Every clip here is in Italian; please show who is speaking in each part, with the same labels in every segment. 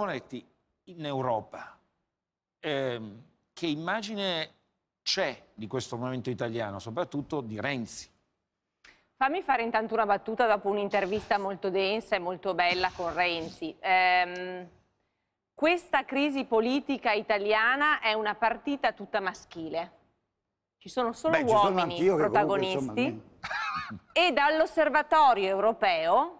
Speaker 1: Moretti, in Europa, ehm, che immagine c'è di questo momento italiano, soprattutto di Renzi?
Speaker 2: Fammi fare intanto una battuta dopo un'intervista molto densa e molto bella con Renzi. Ehm, questa crisi politica italiana è una partita tutta maschile. Ci sono solo Beh, uomini sono protagonisti comunque, insomma, e dall'osservatorio europeo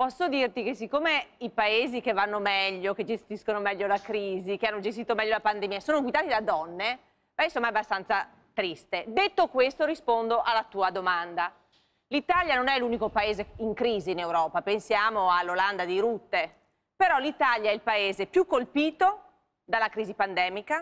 Speaker 2: Posso dirti che siccome i paesi che vanno meglio, che gestiscono meglio la crisi, che hanno gestito meglio la pandemia, sono guidati da donne, beh, insomma è abbastanza triste. Detto questo rispondo alla tua domanda. L'Italia non è l'unico paese in crisi in Europa, pensiamo all'Olanda di Rutte, però l'Italia è il paese più colpito dalla crisi pandemica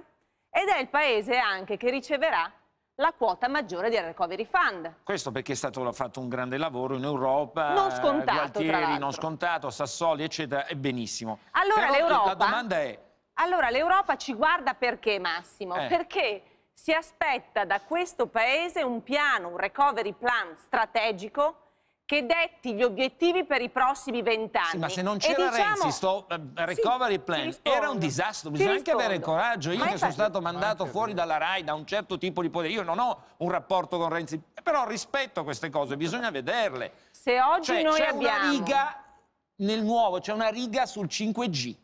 Speaker 2: ed è il paese anche che riceverà la quota maggiore del recovery fund.
Speaker 1: Questo perché è stato fatto un grande lavoro in Europa, non eh, scontato, Gualtieri non scontato, Sassoli eccetera, è benissimo.
Speaker 2: Allora l'Europa... La domanda è... Allora l'Europa ci guarda perché Massimo? Eh. Perché si aspetta da questo paese un piano, un recovery plan strategico che detti gli obiettivi per i prossimi vent'anni. Sì, ma se non c'era diciamo... Renzi,
Speaker 1: sto eh, recovery sì, plan era un disastro, bisogna anche rispondo. avere coraggio. Io ma che infatti... sono stato mandato fuori vero. dalla RAI da un certo tipo di potere, io non ho un rapporto con Renzi, però rispetto queste cose, bisogna vederle.
Speaker 2: Se oggi cioè, noi c'è abbiamo... una riga
Speaker 1: nel nuovo, c'è una riga sul 5G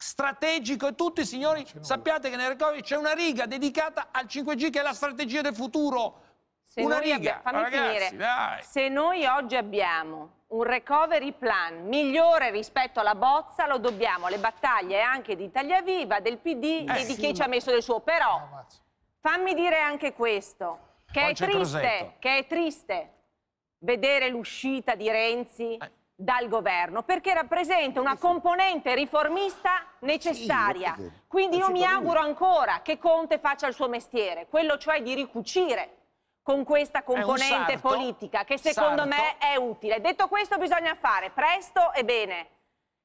Speaker 1: strategico e tutti signori sappiate che nel recovery c'è una riga dedicata al 5G che è la strategia del futuro
Speaker 2: se una riga, abbiamo, ragazzi, dai. Se noi oggi abbiamo un recovery plan migliore rispetto alla bozza lo dobbiamo alle battaglie anche di Italia Viva, del PD eh, e di sì, chi ma... ci ha messo del suo. Però fammi dire anche questo, che, è triste, che è triste, vedere l'uscita di Renzi eh. dal governo, perché rappresenta una componente riformista necessaria. Sì, Quindi io mi auguro ancora che Conte faccia il suo mestiere, quello cioè di ricucire con questa componente politica che secondo sarto. me è utile. Detto questo bisogna fare presto e bene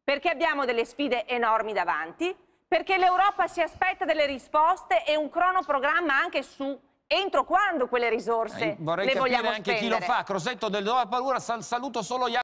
Speaker 2: perché abbiamo delle sfide enormi davanti, perché l'Europa si aspetta delle risposte e un cronoprogramma anche su entro quando quelle risorse eh, le vogliamo anche chi lo fa.
Speaker 1: Crosetto del Dove Paura, sal saluto solo Jacopo.